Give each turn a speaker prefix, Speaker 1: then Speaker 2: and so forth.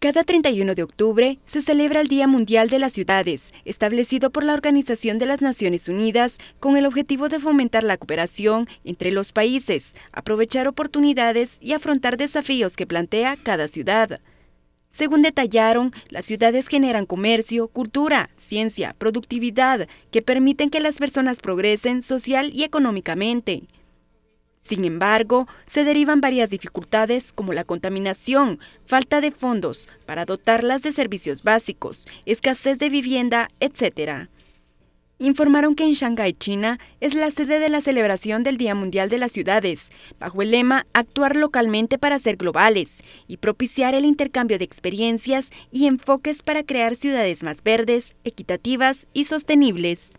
Speaker 1: Cada 31 de octubre se celebra el Día Mundial de las Ciudades, establecido por la Organización de las Naciones Unidas con el objetivo de fomentar la cooperación entre los países, aprovechar oportunidades y afrontar desafíos que plantea cada ciudad. Según detallaron, las ciudades generan comercio, cultura, ciencia, productividad, que permiten que las personas progresen social y económicamente. Sin embargo, se derivan varias dificultades como la contaminación, falta de fondos para dotarlas de servicios básicos, escasez de vivienda, etc. Informaron que en Shanghái, China, es la sede de la celebración del Día Mundial de las Ciudades, bajo el lema Actuar localmente para ser globales y propiciar el intercambio de experiencias y enfoques para crear ciudades más verdes, equitativas y sostenibles.